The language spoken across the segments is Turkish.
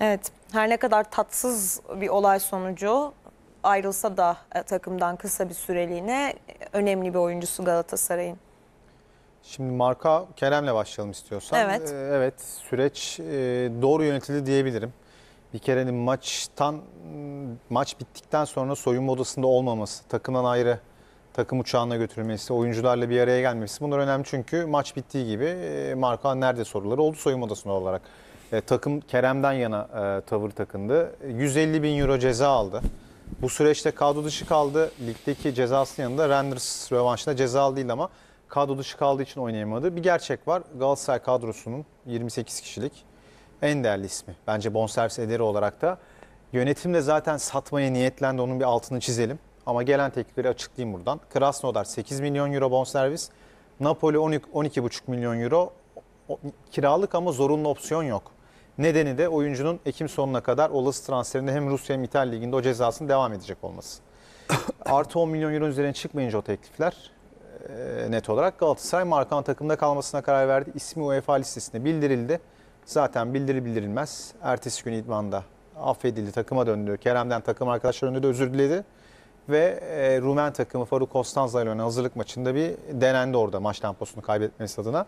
Evet her ne kadar tatsız bir olay sonucu ayrılsa da e, takımdan kısa bir süreliğine e, önemli bir oyuncusu Galatasaray'ın. Şimdi marka Kerem'le başlayalım istiyorsan. Evet. E, evet süreç doğru yönetildi diyebilirim. Bir kerenin maçtan maç bittikten sonra soyunma odasında olmaması, takımdan ayrı takım uçağına götürülmesi, oyuncularla bir araya gelmemesi bunlar önemli çünkü maç bittiği gibi e, marka nerede soruları oldu soyunma odasında olarak. E, takım Kerem'den yana e, tavır takındı. 150 bin euro ceza aldı. Bu süreçte kadro dışı kaldı. Ligdeki cezasının yanında Renders rövanşında cezalı değil ama kadro dışı kaldığı için oynayamadı. Bir gerçek var. Galatasaray kadrosunun 28 kişilik en değerli ismi. Bence bonservis ederi olarak da. Yönetim de zaten satmaya niyetlendi. Onun bir altını çizelim. Ama gelen teklifleri açıklayayım buradan. Krasnodar 8 milyon euro bonservis. Napoli 12,5 milyon euro. Kiralık ama zorunlu opsiyon yok. Nedeni de oyuncunun Ekim sonuna kadar olası transferinde hem Rusya hem İtalya liginde o cezasını devam edecek olması. Artı 10 milyon euro üzerine çıkmayınca o teklifler e, net olarak Galatasaray Markan takımda kalmasına karar verdi. İsmi UEFA listesine bildirildi. Zaten bildirir bildirilmez ertesi gün idmanda affedildi takıma döndü. Kerem'den takım arkadaşları önünde de özür diledi. Ve e, Rumen takımı Faruk Konstanza ile oynanan hazırlık maçında bir denendi orada maç temposunu kaybetmesi adına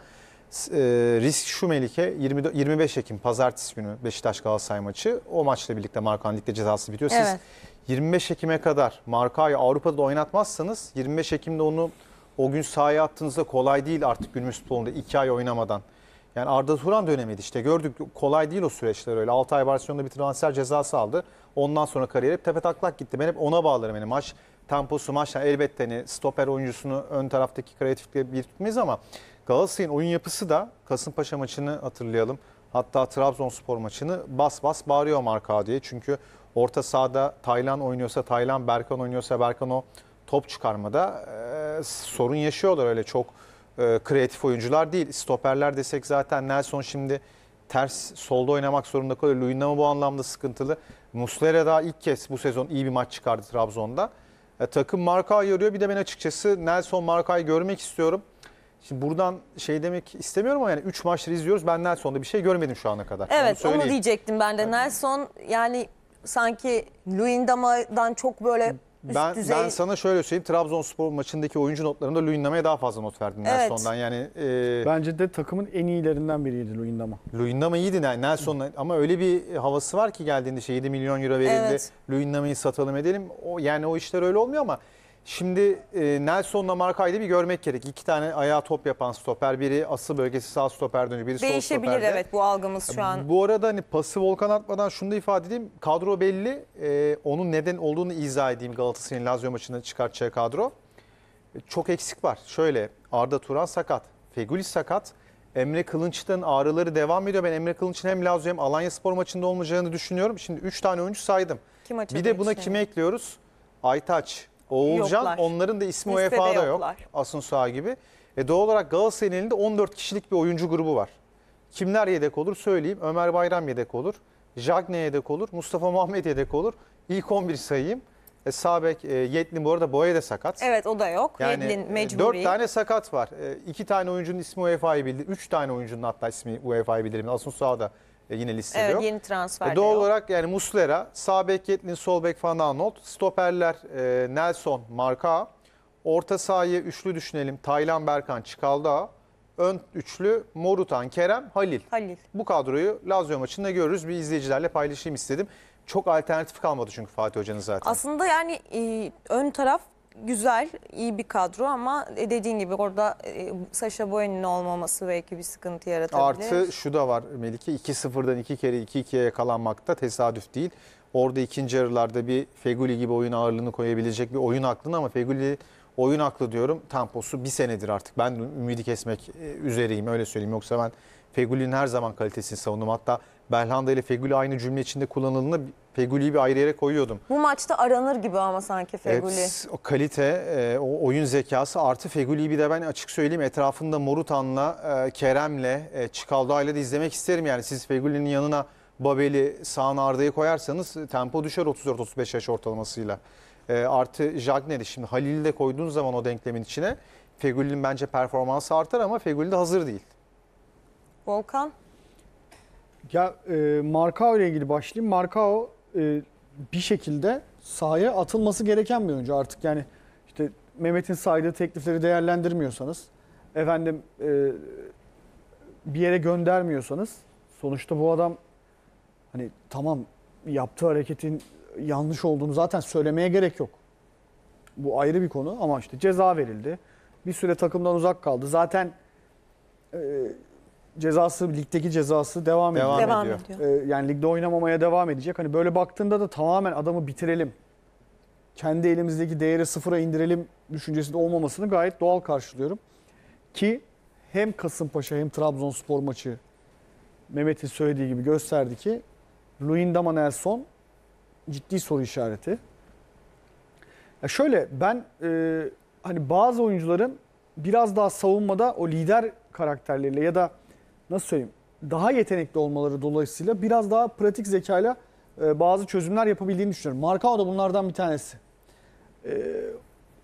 e, risk şu Melike 20, 25 Ekim pazartesi günü Beşiktaş Galatasaray maçı o maçla birlikte Markan Lig'de cezası bitiyor. Siz Evet. 25 Ekim'e kadar Marka'yı Avrupa'da da oynatmazsanız 25 Ekim'de onu o gün sahaya attığınızda kolay değil artık günümüz futbolunda 2 ay oynamadan. Yani Arda Turan dönemiydi işte gördük kolay değil o süreçler öyle. 6 ay Barcelona'da bir transfer cezası aldı. Ondan sonra kariyeri hep tepe taklak gitti. Ben hep ona bağlarım yani maç temposu maçla elbette hani stoper oyuncusunu ön taraftaki kreatiflikle bir tutmayız ama Galatasaray'ın oyun yapısı da Kasımpaşa maçını hatırlayalım. Hatta Trabzonspor maçını bas bas bağırıyor marka diye. Çünkü orta sahada Taylan oynuyorsa Taylan, Berkan oynuyorsa Berkan o top çıkarmada e, sorun yaşıyorlar öyle çok e, kreatif oyuncular değil. Stoperler desek zaten Nelson şimdi ters solda oynamak zorunda kalıyor. Luyendama bu anlamda sıkıntılı. Muslera daha ilk kez bu sezon iyi bir maç çıkardı Trabzon'da. E, takım marka yarıyor. Bir de ben açıkçası Nelson markayı görmek istiyorum. Şimdi buradan şey demek istemiyorum ama yani 3 maçları izliyoruz. Ben Nelson'da bir şey görmedim şu ana kadar. Evet onu, onu diyecektim ben de. Evet. Nelson yani sanki Luyendama'dan çok böyle ben, düzey... ben sana şöyle söyleyeyim. Trabzonspor maçındaki oyuncu notlarında Luyendama'ya daha fazla not verdin evet. Nelson'dan. Yani, e... Bence de takımın en iyilerinden biriydi Luyendama. Luyendama iyiydi yani Nelson'la ama öyle bir havası var ki geldiğinde şey 7 milyon euro verildi. Evet. Luyendama'yı satalım edelim. O, yani o işler öyle olmuyor ama Şimdi e, Nelson'la Markay'da bir görmek gerek. İki tane ayağa top yapan stoper. Biri asıl bölgesi sağ stoper dönüyor, biri sol stoperde. Değişebilir evet bu algımız şu an. Bu arada hani pası Volkan atmadan şunu da ifade edeyim. Kadro belli. E, onun neden olduğunu izah edeyim Galatasaray'ın Lazio maçında çıkartacağı kadro. E, çok eksik var. Şöyle Arda Turan sakat. Feguli sakat. Emre Kılınç'tan ağrıları devam ediyor. Ben Emre Kılınç'ın hem Lazio hem Alanya Spor maçında olmayacağını düşünüyorum. Şimdi 3 tane oyuncu saydım. Kim bir de buna kime ekliyoruz? Aytaç, Oğulcan yoklar. onların da ismi UEFA'da yok. yoklar. Asun Sağ gibi. E doğal olarak Galatasaray'ın elinde 14 kişilik bir oyuncu grubu var. Kimler yedek olur söyleyeyim. Ömer Bayram yedek olur. Jagne yedek olur. Mustafa Muhammed yedek olur. İlk 11 sayayım. E, Sabek, e, Yetlin bu arada Boya da sakat. Evet o da yok. Yani Yedlin e, mecburi. dört tane sakat var. E, tane oyuncunun ismi UEFA'yı bildi. Üç tane oyuncunun hatta ismi UEFA'yı bildirimde. Asun Sağ da e, yine listede evet, yok. yeni e, transfer. doğal olarak yani Muslera, sağ bek Yetlin, sol bek Van Arnold, stoperler e, Nelson, Marka, orta sahayı üçlü düşünelim. Taylan Berkan, Çıkalda, ön üçlü Morutan, Kerem, Halil. Halil. Bu kadroyu Lazio maçında görürüz. Bir izleyicilerle paylaşayım istedim çok alternatif kalmadı çünkü Fatih Hoca'nın zaten. Aslında yani e, ön taraf güzel, iyi bir kadro ama e, dediğin gibi orada e, Saşa Boyan'ın olmaması belki bir sıkıntı yaratabilir. Artı şu da var Melike 2-0'dan 2 kere 2-2'ye da tesadüf değil. Orada ikinci yarılarda bir Feguli gibi oyun ağırlığını koyabilecek bir oyun aklını ama Feguli oyun aklı diyorum temposu bir senedir artık. Ben ümidi kesmek e, üzereyim öyle söyleyeyim. Yoksa ben Feguli'nin her zaman kalitesini savundum. Hatta Belhanda ile Fegüli aynı cümle içinde kullanıldığında Fegüli'yi bir ayrı yere koyuyordum. Bu maçta aranır gibi ama sanki Fegüli. Evet, o kalite, e, o oyun zekası artı Fegüli'yi bir de ben açık söyleyeyim etrafında Morutan'la, e, Kerem'le, e, Çikalda'yla da izlemek isterim. Yani siz Fegüli'nin yanına Babel'i, sağın Arda'yı koyarsanız tempo düşer 34-35 yaş ortalamasıyla. E, artı Jagner'i şimdi Halil'i de koyduğun zaman o denklemin içine Fegüli'nin bence performansı artar ama Fegüli de hazır değil. Volkan? Ya e, Markao ile ilgili başlayayım. Markao e, bir şekilde sahaya atılması gereken bir oyuncu artık. Yani işte Mehmet'in saydığı teklifleri değerlendirmiyorsanız, efendim e, bir yere göndermiyorsanız sonuçta bu adam hani tamam yaptığı hareketin yanlış olduğunu zaten söylemeye gerek yok. Bu ayrı bir konu ama işte ceza verildi. Bir süre takımdan uzak kaldı. Zaten e, cezası ligdeki cezası devam, Devam ediyor. Devam ediyor. Ee, yani ligde oynamamaya devam edecek. Hani böyle baktığında da tamamen adamı bitirelim. Kendi elimizdeki değeri sıfıra indirelim düşüncesinde olmamasını gayet doğal karşılıyorum. Ki hem Kasımpaşa hem Trabzonspor maçı Mehmet'in söylediği gibi gösterdi ki Luindama Nelson ciddi soru işareti. Ya şöyle ben e, hani bazı oyuncuların biraz daha savunmada o lider karakterleriyle ya da nasıl söyleyeyim daha yetenekli olmaları dolayısıyla biraz daha pratik zekayla e, bazı çözümler yapabildiğini düşünüyorum. Markao da bunlardan bir tanesi. E,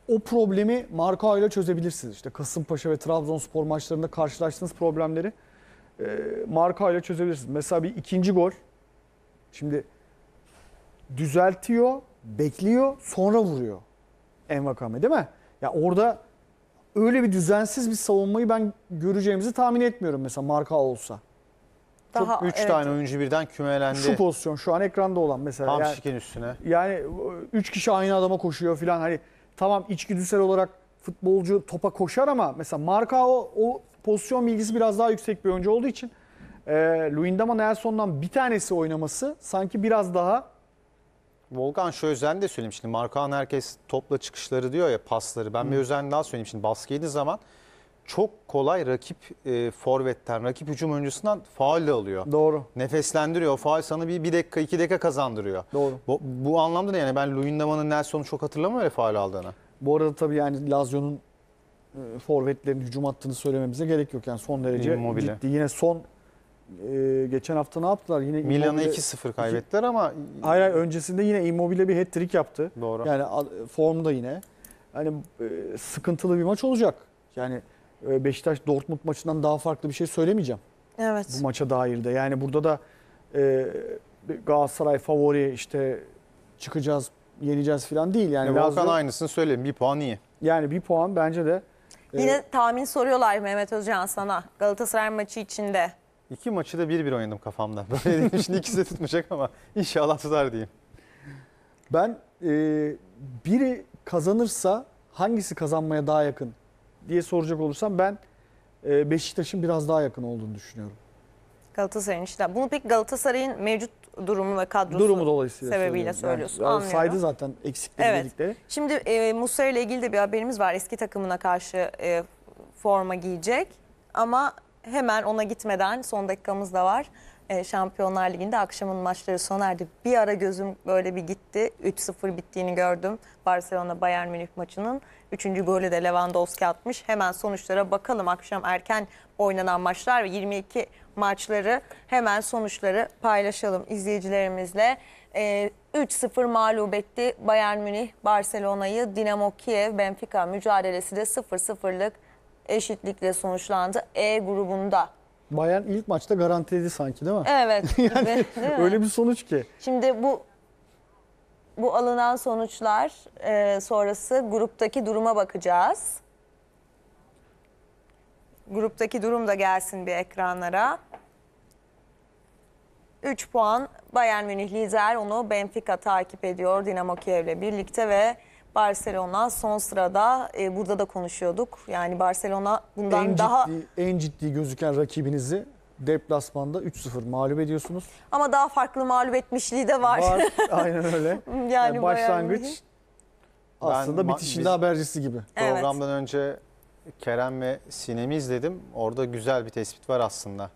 o problemi Markao ile çözebilirsiniz. İşte Kasımpaşa ve Trabzonspor maçlarında karşılaştığınız problemleri e, Markao ile çözebilirsiniz. Mesela bir ikinci gol. Şimdi düzeltiyor, bekliyor, sonra vuruyor En Envakame değil mi? Ya orada öyle bir düzensiz bir savunmayı ben göreceğimizi tahmin etmiyorum mesela marka olsa. Daha, Çok 3 evet. tane oyuncu birden kümelendi. Şu pozisyon şu an ekranda olan mesela. Tam yani, üstüne. Yani 3 e, kişi aynı adama koşuyor filan hani tamam içgüdüsel olarak futbolcu topa koşar ama mesela marka o, o pozisyon bilgisi biraz daha yüksek bir oyuncu olduğu için e, Luindama Nelson'dan bir tanesi oynaması sanki biraz daha Volkan şu özen de söyleyeyim şimdi Markan herkes topla çıkışları diyor ya pasları. Ben Hı. bir özen daha söyleyeyim şimdi baskı yediği zaman çok kolay rakip e, forvetten, rakip hücum oyuncusundan faal de alıyor. Doğru. Nefeslendiriyor. O faal sana bir, bir dakika, iki dakika kazandırıyor. Doğru. Bu, bu anlamda da yani ben Luyendama'nın Nelson'u çok hatırlamıyorum öyle faal aldığını. Bu arada tabii yani Lazio'nun e, forvetlerin hücum attığını söylememize gerek yok. Yani son derece Immobile. ciddi. Yine son e, geçen hafta ne yaptılar? Yine Milan'a Immobile- 2-0 kaybettiler ama Hayır, hayır öncesinde yine Immobile bir hat-trick yaptı. doğru. Yani formda yine. Hani e, sıkıntılı bir maç olacak. Yani e, Beşiktaş Dortmund maçından daha farklı bir şey söylemeyeceğim Evet. bu maça dair de. Yani burada da e, Galatasaray favori işte çıkacağız, yeneceğiz falan değil. Yani Yani Volkan Lazio- aynısını söyleyeyim. Bir puan iyi. yani bir puan bence de e, Yine tahmin soruyorlar Mehmet Özcan sana Galatasaray maçı içinde. İki maçı da bir bir oynadım kafamda. Böyle dedim şimdi ikisi de tutmayacak ama inşallah tutar diyeyim. Ben e, biri kazanırsa hangisi kazanmaya daha yakın diye soracak olursam ben e, Beşiktaş'ın biraz daha yakın olduğunu düşünüyorum. Galatasaray'ın işte. Bunu pek Galatasaray'ın mevcut durumu ve kadrosu Durumu dolayısıyla sebebiyle söylüyorsun. Yani, Anlıyorum. saydı zaten eksikleri evet. dedikleri. Şimdi e, Musa ile ilgili de bir haberimiz var. Eski takımına karşı e, forma giyecek ama hemen ona gitmeden son dakikamız da var. E, Şampiyonlar Ligi'nde akşamın maçları sona erdi. Bir ara gözüm böyle bir gitti. 3-0 bittiğini gördüm. Barcelona Bayern Münih maçının. Üçüncü golü de Lewandowski atmış. Hemen sonuçlara bakalım. Akşam erken oynanan maçlar ve 22 maçları hemen sonuçları paylaşalım izleyicilerimizle. E, ee, 3-0 mağlup etti Bayern Münih Barcelona'yı. Dinamo Kiev Benfica mücadelesi de 0-0'lık eşitlikle sonuçlandı E grubunda. Bayern ilk maçta garantiledi sanki değil mi? Evet. yani değil mi? öyle bir sonuç ki. Şimdi bu bu alınan sonuçlar e, sonrası gruptaki duruma bakacağız. Gruptaki durum da gelsin bir ekranlara. 3 puan Bayern Münih lider onu Benfica takip ediyor Dinamo Kiev'le birlikte ve Barcelona son sırada e, burada da konuşuyorduk. Yani Barcelona bundan en daha ciddi, en ciddi gözüken rakibinizi deplasmanda 3-0 mağlup ediyorsunuz. ama daha farklı mağlup etmişliği de var. Var aynen öyle. yani Yani Bayern Münih. başlangıç aslında Ben- bitişinde biz- habercisi gibi. Evet. Programdan önce Kerem ve Sinem'i izledim. Orada güzel bir tespit var aslında.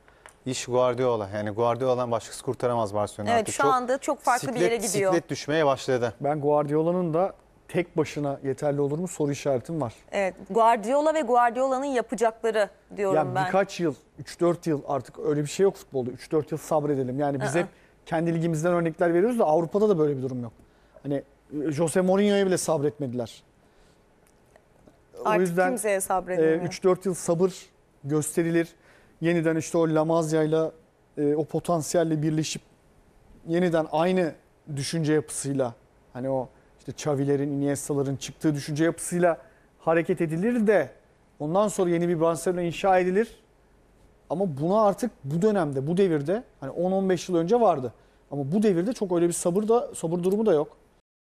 İş Guardiola. Yani Guardiola'dan başkası kurtaramaz Barcelona. Evet Artık şu çok anda çok farklı bir yere gidiyor. Siklet düşmeye başladı. Ben Guardiola'nın da tek başına yeterli olur mu soru işaretim var. Evet Guardiola ve Guardiola'nın yapacakları diyorum yani ben. Birkaç yıl, 3-4 yıl artık öyle bir şey yok futbolda. 3-4 yıl sabredelim. Yani biz hep kendi ligimizden örnekler veriyoruz da Avrupa'da da böyle bir durum yok. Hani e, Jose Mourinho'ya bile sabretmediler. Artık o yüzden, kimseye sabredilmiyor. 3-4 e, yıl sabır gösterilir. Yeniden işte o Lamazya'yla e, o potansiyelle birleşip yeniden aynı düşünce yapısıyla hani o işte çavilerin, Iniesta'ların çıktığı düşünce yapısıyla hareket edilir de ondan sonra yeni bir Barcelona inşa edilir. Ama buna artık bu dönemde, bu devirde hani 10-15 yıl önce vardı. Ama bu devirde çok öyle bir sabır da sabır durumu da yok.